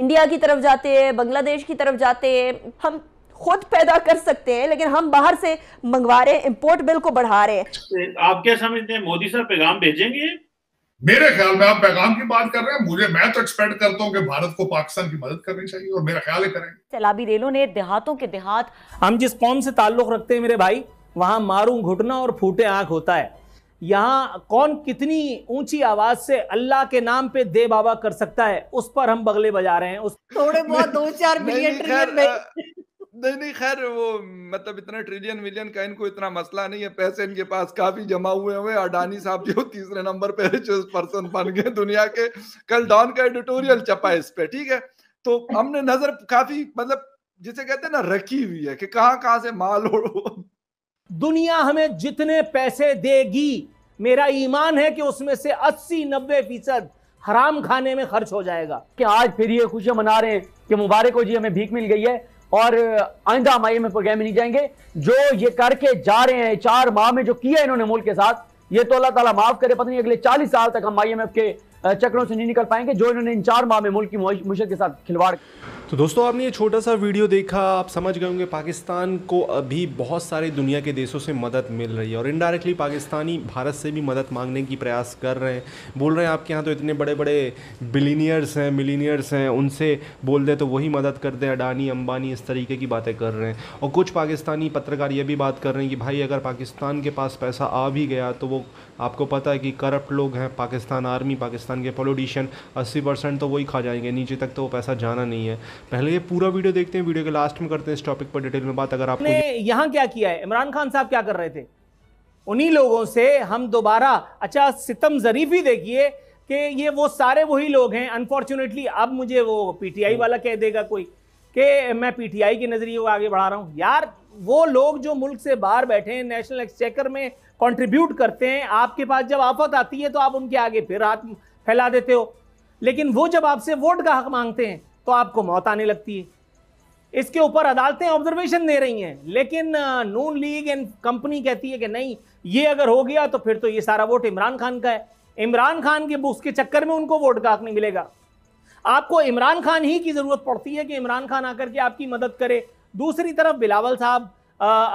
India की तरफ जाते हैं बांग्लादेश की तरफ जाते हैं हम खुद पैदा कर सकते हैं लेकिन हम बाहर से मंगवा रहे हैं इम्पोर्ट बिल को बढ़ा रहे हैं अच्छा, आप क्या समझते हैं मोदी साहब पैगाम भेजेंगे मेरे ख्याल में आप पैगाम की बात कर रहे हैं मुझे मैं तो एक्सपेक्ट करता हूँ कि भारत को पाकिस्तान की मदद करनी चाहिए और मेरा ख्याल करेंगे रेलों ने देहातों के देहात हम जिस कौम से ताल्लुक रखते हैं मेरे भाई वहाँ मारू घुटना और फूटे आंख होता है यहाँ कौन कितनी ऊंची आवाज से अल्लाह के नाम पे दे बाबा कर सकता है उस पर हम बगले बजा रहे हैं उस थोड़े बहुत दो चार मिलियन नहीं नहीं खैर वो मतलब इतना ट्रिलियन मिलियन का इनको इतना मसला नहीं है पैसे इनके पास काफी जमा हुए हुए अडानी साहब जो तीसरे नंबर पे रिचेस्ट पर्सन बन गए दुनिया के कल डॉन का एडिटोरियल है इस पे ठीक है तो हमने नजर काफी मतलब जिसे कहते हैं ना रखी हुई है कि कहाँ कहाँ से माल हो दुनिया हमें जितने पैसे देगी मेरा ईमान है कि उसमें से 80-90 फीसद हराम खाने में खर्च हो जाएगा कि आज फिर ये खुशियां मना रहे हैं कि मुबारक हो जी हमें भीख मिल गई है और आइंदा हम आई एम प्रोग्राम में नहीं जाएंगे जो ये करके जा रहे हैं चार माह में जो किया इन्होंने मुल्क के साथ ये तो अल्लाह ताला माफ करे पता नहीं अगले चालीस साल तक हम एफ के चक्रों से नहीं निकल पाएंगे जो इन्होंने इन चार माह में मुल्क की मुशत के साथ खिलवाड़ तो दोस्तों आपने ये छोटा सा वीडियो देखा आप समझ गए होंगे पाकिस्तान को अभी बहुत सारे दुनिया के देशों से मदद मिल रही है और इनडायरेक्टली पाकिस्तानी भारत से भी मदद मांगने की प्रयास कर रहे हैं बोल रहे हैं आपके यहाँ तो इतने बड़े बड़े बिलीनियर्स हैं मिलीनियर्स हैं उनसे बोल दें तो वही मदद कर दें अडानी अंबानी इस तरीके की बातें कर रहे हैं और कुछ पाकिस्तानी पत्रकार ये भी बात कर रहे हैं कि भाई अगर पाकिस्तान के पास पैसा आ भी गया तो वो आपको पता है कि करप्ट लोग हैं पाकिस्तान आर्मी पाकिस्तान के पॉलिटिशियन अस्सी परसेंट तो वही खा जाएंगे नीचे तक तो वो पैसा जाना नहीं है पहले ये पूरा वीडियो देखते हैं वीडियो के लास्ट में करते हैं इस टॉपिक पर डिटेल में बात अगर आपने यहाँ क्या किया है इमरान खान साहब क्या कर रहे थे उन्हीं लोगों से हम दोबारा अच्छा सितम जरीफी देखिए कि ये वो सारे वही लोग हैं अनफॉर्चुनेटली अब मुझे वो पीटीआई हम्म। वाला कह देगा कोई कि मैं पीटीआई के नज़रिए को आगे बढ़ा रहा हूँ यार वो लोग जो मुल्क से बाहर बैठे हैं नेशनल एक्सचेकर में कंट्रीब्यूट करते हैं आपके पास जब आफत आती है तो आप उनके आगे फिर हाथ फैला देते हो लेकिन वो जब आपसे वोट का हक मांगते हैं तो आपको मौत आने लगती है इसके ऊपर अदालतें ऑब्जर्वेशन दे रही हैं लेकिन नून लीग एंड कंपनी कहती है कि नहीं ये अगर हो गया तो फिर तो ये सारा वोट इमरान खान का है इमरान खान के उसके चक्कर में उनको वोट का हक नहीं मिलेगा आपको इमरान खान ही की ज़रूरत पड़ती है कि इमरान खान आकर के आपकी मदद करे दूसरी तरफ बिलावल साहब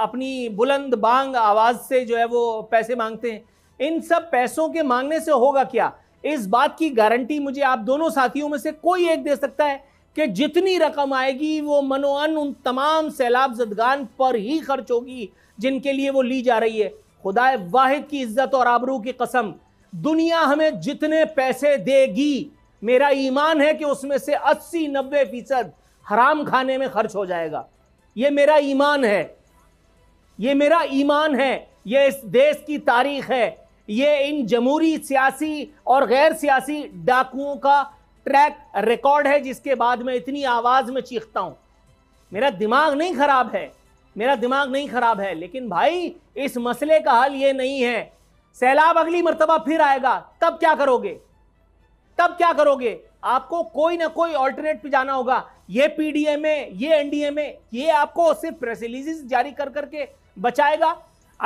अपनी बुलंद बांग आवाज़ से जो है वो पैसे मांगते हैं इन सब पैसों के मांगने से होगा क्या इस बात की गारंटी मुझे आप दोनों साथियों में से कोई एक दे सकता है कि जितनी रकम आएगी वो मनोअन उन तमाम सैलाब जदगान पर ही खर्च होगी जिनके लिए वो ली जा रही है खुदा वाहिद की इज्जत और आबरू की कसम दुनिया हमें जितने पैसे देगी मेरा ईमान है कि उसमें से 80 नब्बे फीसद हराम खाने में खर्च हो जाएगा ये मेरा ईमान है ये मेरा ईमान है ये इस देश की तारीख है ये इन जमहूरी सियासी और गैर सियासी डाकुओं का ट्रैक रिकॉर्ड है जिसके बाद मैं इतनी आवाज में चीखता हूं मेरा दिमाग नहीं खराब है मेरा दिमाग नहीं खराब है लेकिन भाई इस मसले का हल ये नहीं है सैलाब अगली मरतबा फिर आएगा तब क्या करोगे तब क्या करोगे आपको कोई ना कोई ऑल्टरनेट पे जाना होगा ये पीडीएमए ये एनडीएमए ये आपको सिर्फ प्रेस रिलीजेस जारी कर करके बचाएगा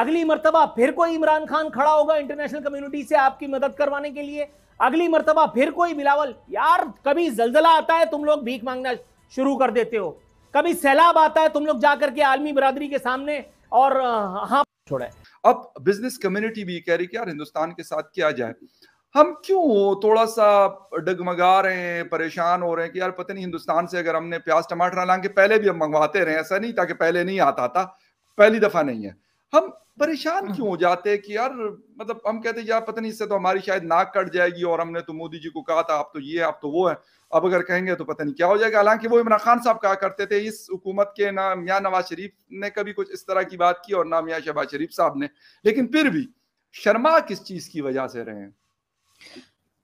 अगली मरतबा फिर कोई इमरान खान खड़ा होगा इंटरनेशनल कम्युनिटी से आपकी मदद करवाने के लिए अगली मरतबा फिर कोई बिलावल यार कभी जलजला आता है तुम लोग भीख मांगना शुरू कर देते हो कभी सैलाब आता है तुम लोग जाकर के आलमी बरादरी के सामने और हाँ छोड़ा अब बिजनेस कम्युनिटी भी कह रही कि यार हिंदुस्तान के साथ क्या जाए हम क्यों थोड़ा सा डगमगा रहे हैं परेशान हो रहे हैं कि यार पता नहीं हिंदुस्तान से अगर हमने प्याज टमाटर लांग पहले भी हम मंगवाते रहे ऐसा नहीं ताकि पहले नहीं आता था पहली दफा नहीं है हम परेशान हाँ। क्यों हो जाते हैं कि यार मतलब हम कहते हैं यार पता नहीं इससे तो हमारी शायद नाक कट जाएगी और हमने तो मोदी जी को कहा था आप तो ये आप तो वो है अब अगर कहेंगे तो पता नहीं क्या हो जाएगा हालांकि वो इमरान खान साहब कहा करते थे इस हुकूमत के ना मियाँ नवाज शरीफ ने कभी कुछ इस तरह की बात की और ना मियाँ शहबाज शरीफ साहब ने लेकिन फिर भी शर्मा किस चीज की वजह से रहे हैं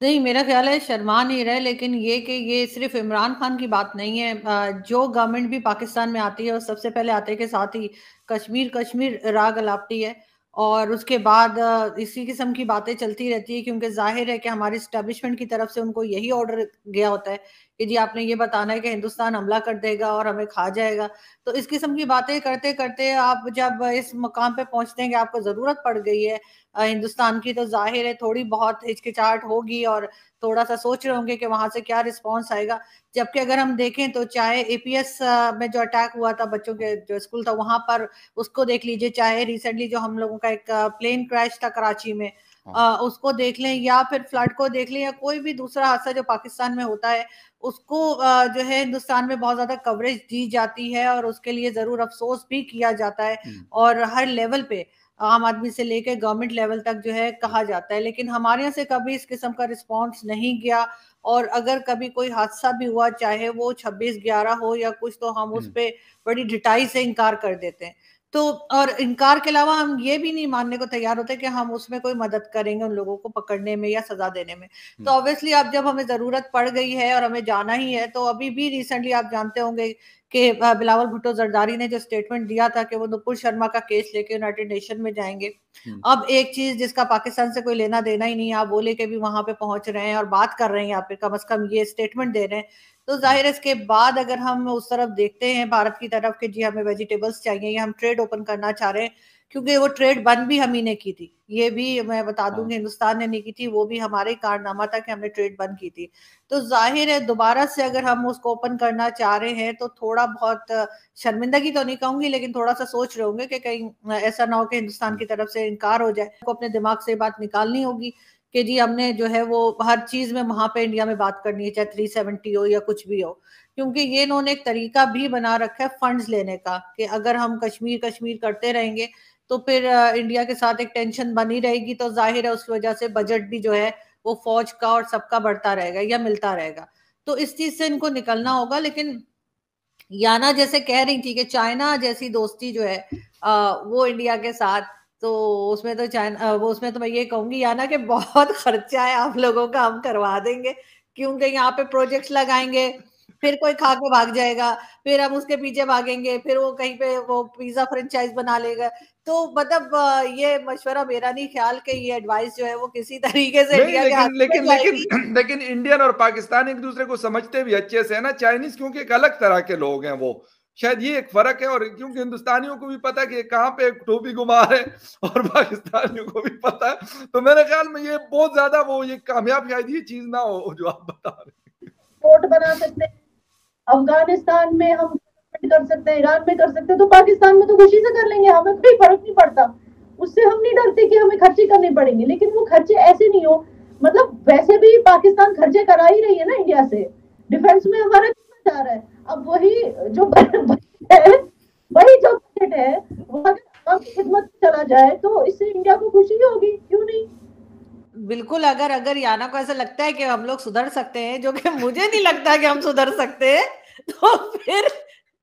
नहीं मेरा ख्याल है शर्मा नहीं रहे लेकिन ये कि ये सिर्फ इमरान खान की बात नहीं है जो गवर्नमेंट भी पाकिस्तान में आती है और सबसे पहले आते के साथ ही कश्मीर कश्मीर राग अलापती है और उसके बाद इसी किस्म की बातें चलती रहती है क्योंकि जाहिर है कि हमारे स्टैब्लिशमेंट की तरफ से उनको यही ऑर्डर गया होता है कि जी आपने ये बताना है कि हिंदुस्तान हमला कर देगा और हमें खा जाएगा तो इस किस्म की बातें करते करते आप जब इस मुकाम पे पहुंचते हैं कि आपको ज़रूरत पड़ गई है हिंदुस्तान की तो जाहिर है थोड़ी बहुत हिचकिचाहट होगी और थोड़ा सा सोच रहे होंगे कि वहां से क्या रिस्पांस आएगा जबकि अगर हम देखें तो चाहे एपीएस में जो अटैक हुआ था बच्चों के जो स्कूल था वहां पर उसको देख लीजिए चाहे रिसेंटली जो हम लोगों का एक प्लेन क्रैश था कराची में आ, हाँ। उसको देख लें या फिर फ्लड को देख लें या कोई भी दूसरा हादसा जो पाकिस्तान में होता है उसको जो है हिंदुस्तान में बहुत ज्यादा कवरेज दी जाती है और उसके लिए जरूर अफसोस भी किया जाता है और हर लेवल पे आम आदमी से लेकर गवर्नमेंट लेवल तक जो है कहा जाता है लेकिन हमारे यहाँ से कभी इस किस्म का रिस्पॉन्स नहीं गया और अगर कभी कोई हादसा भी हुआ चाहे वो छब्बीस ग्यारह हो या कुछ तो हम उस हम्म। पर बड़ी ढिटाई से इनकार कर देते हैं तो और इनकार के अलावा हम ये भी नहीं मानने को तैयार होते कि हम उसमें कोई मदद करेंगे उन लोगों को पकड़ने में या सजा देने में हम्म। तो ऑब्वियसली आप जब हमें जरूरत पड़ गई है और हमें जाना ही है तो अभी भी रिसेंटली आप जानते होंगे कि बिलावल भुट्टो जरदारी ने जो स्टेटमेंट दिया था कि वो नुपुर शर्मा का केस लेके यूनाइटेड नेशन में जाएंगे हम्म। अब एक चीज जिसका पाकिस्तान से कोई लेना देना ही नहीं आप बोले के भी वहां पे पहुंच रहे हैं और बात कर रहे हैं यहाँ पे कम अज कम ये स्टेटमेंट दे रहे हैं तो जाहिर है इसके बाद अगर हम उस तरफ देखते हैं भारत की तरफ कि जी हमें वेजिटेबल्स चाहिए या हम ट्रेड ओपन करना चाह रहे हैं क्योंकि वो ट्रेड बंद भी हम ही ने की थी ये भी मैं बता हाँ। दूंगी हिंदुस्तान ने नहीं की थी वो भी हमारे कारनामा था कि हमने ट्रेड बंद की थी तो जाहिर है दोबारा से अगर हम उसको ओपन करना चाह रहे हैं तो थोड़ा बहुत शर्मिंदगी तो नहीं कहूंगी लेकिन थोड़ा सा सोच रहे होंगे कि कहीं ऐसा ना हो कि हिंदुस्तान की तरफ से इनकार हो जाए आपको अपने दिमाग से बात निकालनी होगी कि जी हमने जो है वो हर चीज में वहां पे इंडिया में बात करनी है चाहे थ्री सेवेंटी हो या कुछ भी हो क्योंकि ये इन्होंने एक तरीका भी बना रखा है फंड्स लेने का कि अगर हम कश्मीर कश्मीर करते रहेंगे तो फिर इंडिया के साथ एक टेंशन बनी रहेगी तो जाहिर है उसकी वजह से बजट भी जो है वो फौज का और सबका बढ़ता रहेगा या मिलता रहेगा तो इस चीज से इनको निकलना होगा लेकिन याना जैसे कह रही थी कि चाइना जैसी दोस्ती जो है आ, वो इंडिया के साथ तो उसमें तो चाइना वो उसमें तो मैं ये कहूंगी याना के बहुत खर्चा है आप लोगों का हम करवा देंगे क्योंकि यहाँ पे प्रोजेक्ट्स लगाएंगे फिर कोई खा के भाग जाएगा फिर हम उसके पीछे भागेंगे फिर वो कहीं पे वो पिज्जा फ्रेंचाइज बना लेगा तो मतलब ये मशवरा मेरा नहीं ख्याल के ये एडवाइस जो है वो किसी तरीके से इंडिया लेकिन, के लेकिन लेकिन लेकिन इंडियन और पाकिस्तान एक दूसरे को समझते भी अच्छे से है ना चाइनीज क्योंकि एक अलग तरह के लोग हैं वो शायद ये एक फर्क है और क्योंकि हिंदुस्तानियों को भी पता है कि कहाँ पे टोपी घुमा है और पाकिस्तानियों को भी पता है तो मेरे ख्याल में ये बहुत ज्यादा वो ये कामयाब शायद ये चीज ना हो जो आप बता रहे हैं बना सकते हैं अफगानिस्तान में हम कर सकते हैं ईरान में कर सकते हैं तो पाकिस्तान में तो खुशी से कर लेंगे हमें कोई फर्क नहीं पड़ता उससे हम नहीं डरते कि हमें खर्चे करने पड़ेंगे लेकिन वो खर्चे ऐसे नहीं हो मतलब वैसे भी पाकिस्तान खर्चे करा ही रही है ना इंडिया से डिफेंस में हमारा कितना जा रहा है अब वही जो वही जो बजट है वो अगर खिदमत चला जाए तो इससे इंडिया को खुशी होगी क्यों नहीं बिल्कुल अगर अगर याना को ऐसा लगता है कि हम लोग सुधर सकते हैं जो कि मुझे नहीं लगता कि हम सुधर सकते हैं तो फिर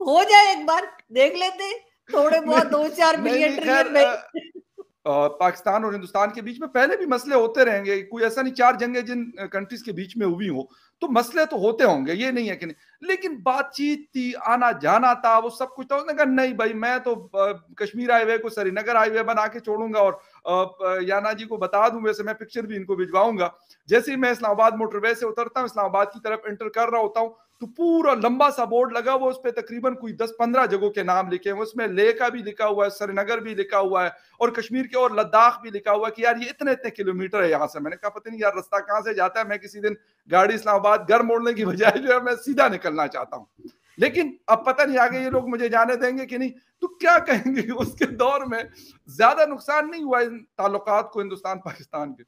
हो जाए एक बार देख लेते थोड़े बहुत दो चार मिलियन ट्रिलियन में पाकिस्तान और हिंदुस्तान के बीच में पहले भी मसले होते रहेंगे कोई ऐसा नहीं चार जंगे जिन कंट्रीज के बीच में हुई हो तो मसले तो होते होंगे ये नहीं है कि नहीं लेकिन बातचीत थी आना जाना था वो सब कुछ था उसने कहा नहीं भाई मैं तो कश्मीर हाईवे को श्रीनगर हाईवे बना के छोड़ूंगा और याना जी को बता दूं वैसे मैं पिक्चर भी इनको भिजवाऊंगा जैसे ही मैं इस्लामाबाद मोटरवे से उतरता हूँ इस्लामाबाद की तरफ एंटर कर रहा होता हूँ तो पूरा लंबा सा बोर्ड लगा हुआ उस पर तकरीबन कोई दस पंद्रह जगहों के नाम लिखे हुए उसमें लेह का भी लिखा हुआ है श्रीनगर भी लिखा हुआ है और कश्मीर के और लद्दाख भी लिखा हुआ है कि यार ये इतने इतने किलोमीटर है यहाँ से मैंने कहा पता नहीं यार रास्ता कहाँ से जाता है मैं किसी दिन गाड़ी इस्लामाबाद घर मोड़ने की बजाय जो है मैं सीधा निकलना चाहता हूँ लेकिन अब पता नहीं आगे ये लोग मुझे जाने देंगे कि नहीं तो क्या कहेंगे उसके दौर में ज्यादा नुकसान नहीं हुआ इन ताल्लुकात को हिंदुस्तान पाकिस्तान के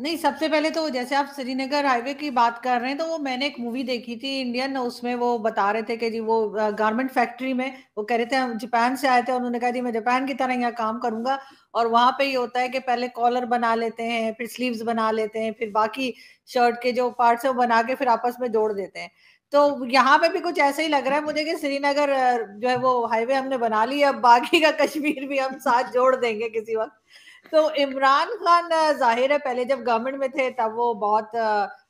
नहीं सबसे पहले तो जैसे आप श्रीनगर हाईवे की बात कर रहे हैं तो वो मैंने एक मूवी देखी थी इंडियन उसमें वो बता रहे थे कि जी वो गारमेंट फैक्ट्री में वो कह रहे थे हम जापान से आए थे उन्होंने कहा जी मैं जापान की तरह यहाँ काम करूंगा और वहां पे ये होता है कि पहले कॉलर बना लेते हैं फिर स्लीव्स बना लेते हैं फिर बाकी शर्ट के जो पार्ट्स है वो बना के फिर आपस में जोड़ देते हैं तो यहाँ पे भी कुछ ऐसा ही लग रहा है मुझे कि श्रीनगर जो है वो हाईवे हमने बना ली अब बाकी का कश्मीर भी हम साथ जोड़ देंगे किसी वक्त तो इमरान खान जाहिर है पहले जब गवर्नमेंट में थे तब वो बहुत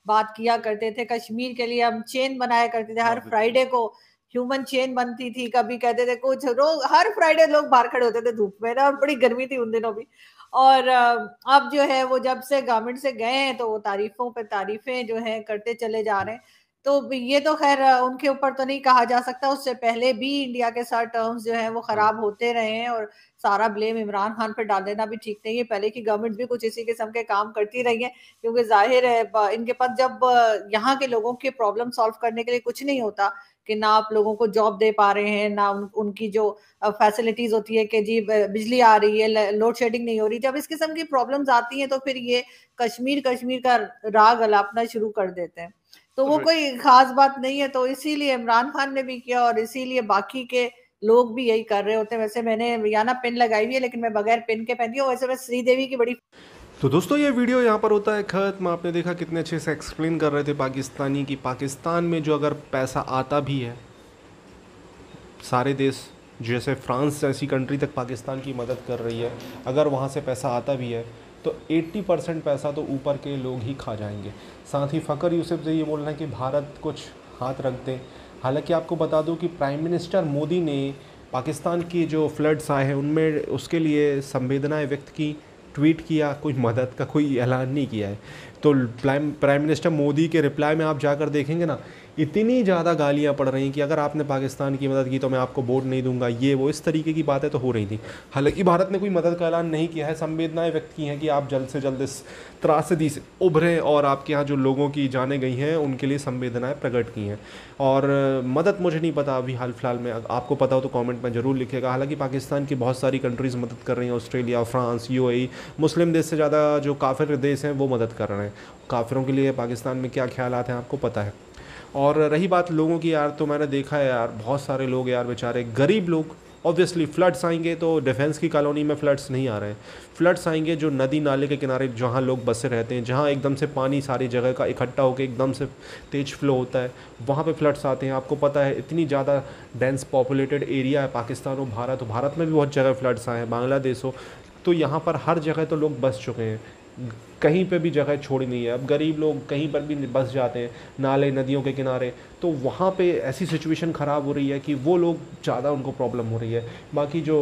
बात किया करते थे कश्मीर के लिए हम चेन बनाया करते थे हर फ्राइडे हाँ, को ह्यूमन चेन बनती थी कभी कहते थे कुछ रोज हर फ्राइडे लोग बाहर खड़े होते थे धूप में ना और बड़ी गर्मी थी उन दिनों भी और अब जो है वो जब से गवर्नमेंट से गए हैं तो वो तारीफों पे तारीफें जो है करते चले जा रहे हैं तो ये तो खैर उनके ऊपर तो नहीं कहा जा सकता उससे पहले भी इंडिया के साथ टर्म्स जो है वो हाँ। खराब होते रहे हैं और सारा ब्लेम इमरान खान पर डाल देना भी ठीक नहीं है पहले की गवर्नमेंट भी कुछ इसी किस्म के काम करती रही है क्योंकि जाहिर है इनके पास जब यहाँ के लोगों के प्रॉब्लम सॉल्व करने के लिए कुछ नहीं होता कि ना आप लोगों को जॉब दे पा रहे हैं ना उन, उनकी जो फैसिलिटीज होती है कि जी बिजली आ रही है लोड शेडिंग नहीं हो रही जब इस किस्म की प्रॉब्लम्स आती हैं तो फिर ये कश्मीर कश्मीर का राग अलापना शुरू कर देते हैं तो वो कोई खास बात नहीं है तो इसीलिए इमरान खान ने भी किया और इसीलिए बाकी के लोग भी यही कर रहे होते हैं वैसे मैंने याना पिन लगाई हुई है लेकिन मैं बगैर पिन के पहनती हूँ वैसे मैं श्रीदेवी की बड़ी तो दोस्तों ये वीडियो यहाँ पर होता है खत्म आपने देखा कितने अच्छे से एक्सप्लेन कर रहे थे पाकिस्तानी कि पाकिस्तान में जो अगर पैसा आता भी है सारे देश जैसे फ्रांस जैसी कंट्री तक पाकिस्तान की मदद कर रही है अगर वहाँ से पैसा आता भी है तो 80 परसेंट पैसा तो ऊपर के लोग ही खा जाएंगे साथ ही फ़कर यूसुफ से ये बोलना है कि भारत कुछ हाथ रख दें हालांकि आपको बता दूं कि प्राइम मिनिस्टर मोदी ने पाकिस्तान की जो फ्लड्स आए हैं उनमें उसके लिए संवेदनाएँ व्यक्त की ट्वीट किया कोई मदद का कोई ऐलान नहीं किया है तो प्राइम प्राइम मिनिस्टर मोदी के रिप्लाई में आप जाकर देखेंगे ना इतनी ज़्यादा गालियाँ पड़ रही कि अगर आपने पाकिस्तान की मदद की तो मैं आपको वोट नहीं दूंगा ये वो इस तरीके की बातें तो हो रही थी हालांकि भारत ने कोई मदद का ऐलान नहीं किया है संवेदनाएँ व्यक्त की हैं कि आप जल्द से जल्द इस त्रासदी से उभरें और आपके यहाँ जो लोगों की जाने गई हैं उनके लिए संवेदनाएँ प्रकट की हैं और मदद मुझे नहीं पता अभी हाल फिलहाल में आपको पता हो तो कॉमेंट में ज़रूर लिखेगा हालांकि पाकिस्तान की बहुत सारी कंट्रीज़ मदद कर रही हैं ऑस्ट्रेलिया फ्रांस यू मुस्लिम देश से ज़्यादा जो काफिर देश हैं वो मदद कर रहे हैं काफिरों के लिए पाकिस्तान में क्या ख्याल आते हैं आपको पता है और रही बात लोगों की यार तो मैंने देखा है यार बहुत सारे लोग यार बेचारे गरीब लोग ऑब्वियसली फ्लड्स आएंगे तो डिफेंस की कॉलोनी में फ्लड्स नहीं आ रहे हैं फ्लड्स आएंगे जो नदी नाले के किनारे जहाँ लोग बसे रहते हैं जहाँ एकदम से पानी सारी जगह का इकट्ठा होकर एकदम से तेज फ्लो होता है वहाँ पे फ्लड्स आते हैं आपको पता है इतनी ज़्यादा डेंस पॉपुलेटेड एरिया है पाकिस्तान हो भारत हो तो भारत में भी बहुत जगह फ्लड्स आए हैं बांग्लादेश हो तो यहाँ पर हर जगह तो लोग बस चुके हैं कहीं पे भी जगह छोड़ी नहीं है अब गरीब लोग कहीं पर भी बस जाते हैं नाले नदियों के किनारे तो वहाँ पे ऐसी सिचुएशन ख़राब हो रही है कि वो लोग ज़्यादा उनको प्रॉब्लम हो रही है बाकी जो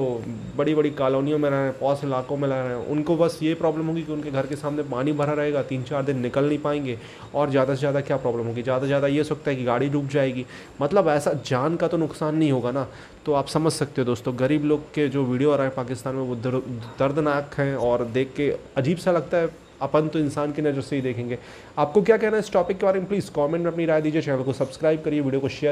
बड़ी बड़ी कॉलोनियों में रह रहे हैं पौस इलाकों में रह रहे हैं उनको बस ये प्रॉब्लम होगी कि उनके घर के सामने पानी भरा रहेगा तीन चार दिन निकल नहीं पाएंगे और ज़्यादा से ज़्यादा क्या प्रॉब्लम होगी ज़्यादा से ज़्यादा ये सकता है कि गाड़ी डूब जाएगी मतलब ऐसा जान का तो नुकसान नहीं होगा ना तो आप समझ सकते हो दोस्तों गरीब लोग के जो वीडियो आ रहे हैं पाकिस्तान में वो दर्दनाक हैं और देख के अजीब सा लगता है अपन तो इंसान की नज़र से ही देखेंगे आपको क्या कहना है इस टॉपिक के बारे में प्लीज़ कॉमेंट में अपनी राय दीजिए चैनल को सब्सक्राइब करिए वीडियो को शेयर